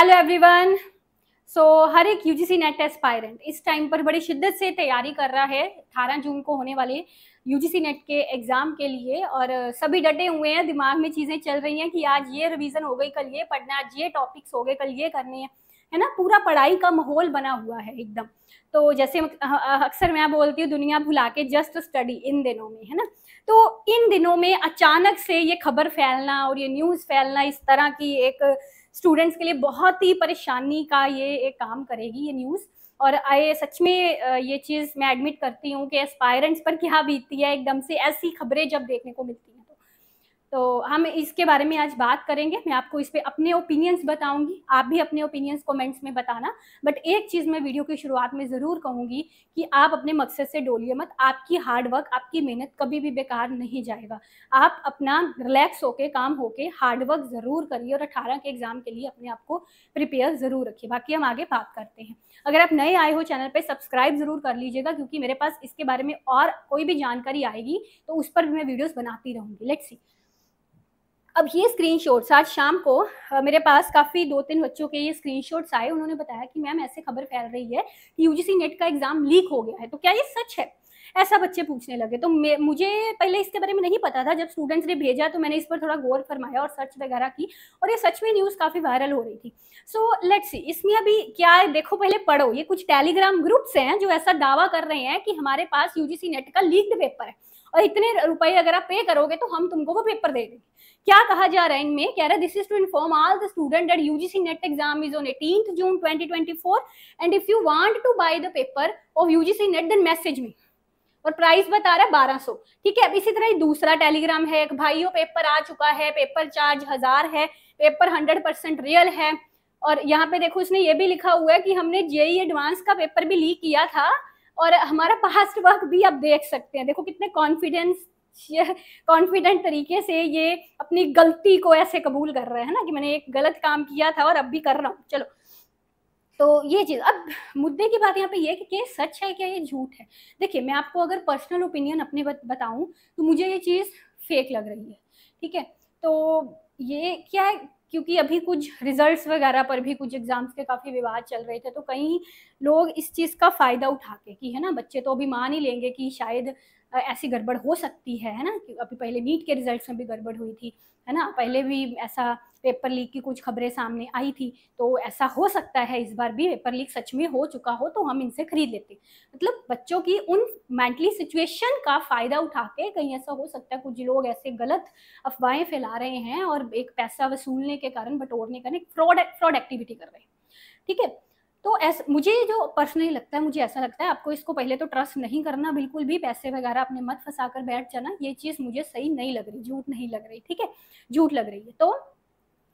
hello everyone so हर एक UGC NET aspirant इस टाइम पर बड़ी शिद्दत से तैयारी कर रहा है अठारह जून को होने वाले यूजीसी नेट के एग्ज़ाम के लिए और सभी डटे हुए हैं दिमाग में चीज़ें चल रही हैं कि आज ये रिवीजन हो गई कल ये पढ़ना आज ये टॉपिक्स हो गए कल ये करने हैं है ना पूरा पढ़ाई का माहौल बना हुआ है एकदम तो जैसे अक्सर मैं बोलती हूँ दुनिया भुला के जस्ट स्टडी इन दिनों में है ना तो इन दिनों में अचानक से ये खबर फैलना और ये न्यूज़ फैलना इस तरह की एक स्टूडेंट्स के लिए बहुत ही परेशानी का ये एक काम करेगी ये न्यूज़ और आए सच में ये चीज़ मैं एडमिट करती हूँ कि एस्पायरेंट्स पर क्या बीतती है एकदम से ऐसी खबरें जब देखने को मिलती तो हम इसके बारे में आज बात करेंगे मैं आपको इस पर अपने ओपिनियंस बताऊंगी आप भी अपने ओपिनियंस कमेंट्स में बताना बट एक चीज़ मैं वीडियो की शुरुआत में ज़रूर कहूंगी कि आप अपने मकसद से डोलिए मत आपकी हार्ड वर्क आपकी मेहनत कभी भी बेकार नहीं जाएगा आप अपना रिलैक्स होके काम होके हार्ड वर्क ज़रूर करिए और अठारह के एग्ज़ाम के लिए अपने आप को प्रिपेयर ज़रूर रखिए बाकी हम आगे बात करते हैं अगर आप नए आए हो चैनल पर सब्सक्राइब ज़रूर कर लीजिएगा क्योंकि मेरे पास इसके बारे में और कोई भी जानकारी आएगी तो उस पर भी मैं वीडियोज़ बनाती रहूँगी लेट्स सी अब ये स्क्रीनशॉट्स आज शाम को मेरे पास काफ़ी दो तीन बच्चों के ये स्क्रीनशॉट्स आए उन्होंने बताया कि मैम ऐसे खबर फैल रही है कि यूजीसी नेट का एग्ज़ाम लीक हो गया है तो क्या ये सच है ऐसा बच्चे पूछने लगे तो मुझे पहले इसके बारे में नहीं पता था जब स्टूडेंट्स ने भेजा तो मैंने इस पर थोड़ा गौर फरमाया और सर्च वगैरह की और ये सच में न्यूज़ काफ़ी वायरल हो रही थी सो लेट्स सी इसमें अभी क्या है देखो पहले पढ़ो ये कुछ टेलीग्राम ग्रुप्स हैं जो ऐसा दावा कर रहे हैं कि हमारे पास यूजीसी नेट का लीक्ड पेपर है और इतने रुपए अगर आप पे करोगे तो हम तुमको वो पेपर दे देंगे क्या कहा जा रहा है इनमें कह रहा है this is to inform all the student that UGC NET exam is on 18th June 2024 and if you want to buy the paper of UGC NET then message me और प्राइस बता रहा है बारह सौ ठीक है अब इसी तरह ही दूसरा टेलीग्राम है एक भाइयों पेपर आ चुका है पेपर चार्ज हजार है पेपर हंड्रेड परसेंट रियल है और यहाँ पे देखो इसने ये भी लिखा हुआ है कि हमने जेई एडवांस e का पेपर भी लीक किया था और हमारा पास्ट वर्क भी आप देख सकते हैं देखो कितने कॉन्फिडेंस कॉन्फिडेंट तरीके से ये अपनी गलती को ऐसे कबूल कर रहे हैं ना कि मैंने एक गलत काम किया था और अब भी कर रहा हूँ चलो तो ये चीज़ अब मुद्दे की बात यहाँ पे ये कि क्या सच है क्या ये झूठ है देखिए मैं आपको अगर पर्सनल ओपिनियन अपने बताऊं तो मुझे ये चीज़ फेक लग रही है ठीक है तो ये क्या है क्योंकि अभी कुछ रिजल्ट्स वगैरह पर भी कुछ एग्जाम्स के काफ़ी विवाद चल रहे थे तो कहीं लोग इस चीज़ का फ़ायदा उठा के कि है ना बच्चे तो अभी मान ही लेंगे कि शायद ऐसी गड़बड़ हो सकती है है ना कि अभी पहले नीट के रिजल्ट्स में भी गड़बड़ हुई थी है ना पहले भी ऐसा पेपर लीक की कुछ खबरें सामने आई थी तो ऐसा हो सकता है इस बार भी पेपर लीक सच में हो चुका हो तो हम इनसे खरीद लेते मतलब बच्चों की उन मेंटली सिचुएशन का फ़ायदा उठा के कहीं ऐसा हो सकता है कुछ लोग ऐसे गलत अफवाहें फैला रहे हैं और एक पैसा वसूलने के कारण बटोरने का एक फ्रॉड फ्रॉड एक्टिविटी कर रहे हैं ठीक है तो ऐसा मुझे जो पर्सनली लगता है मुझे ऐसा लगता है आपको इसको पहले तो ट्रस्ट नहीं करना बिल्कुल भी पैसे वगैरह अपने मत फंसा कर बैठ जाना ये चीज़ मुझे सही नहीं लग रही झूठ नहीं लग रही ठीक है झूठ लग रही है तो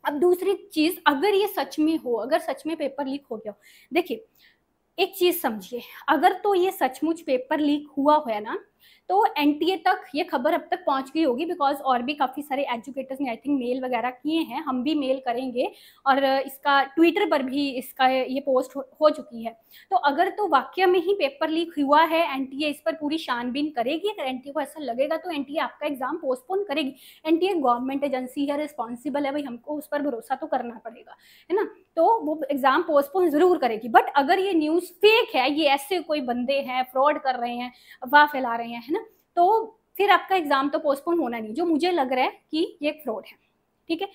अब दूसरी चीज़ अगर ये सच में हो अगर सच में पेपर लीक हो गया देखिए एक चीज़ समझिए अगर तो ये सचमुच पेपर लीक हुआ है ना तो एन तक ये खबर अब तक पहुंच गई होगी बिकॉज और भी काफ़ी सारे एजुकेटर्स ने आई थिंक मेल वगैरह किए हैं हम भी मेल करेंगे और इसका ट्विटर पर भी इसका ये पोस्ट हो, हो चुकी है तो अगर तो वाक्य में ही पेपर लीक हुआ है एन इस पर पूरी छानबीन करेगी अगर एन को ऐसा लगेगा तो एन आपका एग्जाम पोस्टपोन करेगी एन गवर्नमेंट एजेंसी है रिस्पॉन्सिबल है भाई हमको उस पर भरोसा तो करना पड़ेगा है ना तो वो एग्जाम पोस्टपोन जरूर करेगी बट अगर ये न्यूज़ फेक है ये ऐसे कोई बंदे हैं फ्रॉड कर रहे हैं अफवाह फैला रहे हैं गया है ना तो फिर आपका एग्ज़ाम तो पोस्टपोन होना नहीं जो मुझे लग रहा है कि ये फ्रॉड है ठीक है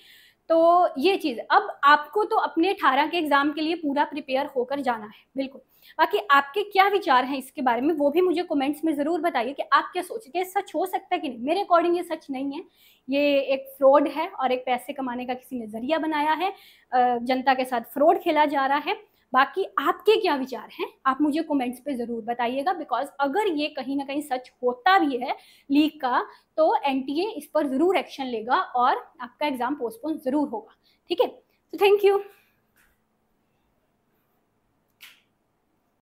तो ये चीज़ अब आपको तो अपने अठारह के एग्ज़ाम के लिए पूरा प्रिपेयर होकर जाना है बिल्कुल बाकी आपके क्या विचार हैं इसके बारे में वो भी मुझे कमेंट्स में ज़रूर बताइए कि आप क्या सोचते हैं सच हो सकता है कि नहीं मेरे अकॉर्डिंग ये सच नहीं है ये एक फ्रॉड है और एक पैसे कमाने का किसी ने जरिया बनाया है जनता के साथ फ्रॉड खेला जा रहा है बाकी आपके क्या विचार हैं आप मुझे कमेंट्स पे ज़रूर बताइएगा बिकॉज अगर ये कहीं ना कहीं सच होता भी है लीक का तो एन इस पर ज़रूर एक्शन लेगा और आपका एग्ज़ाम पोस्टपोन ज़रूर होगा ठीक है तो थैंक यू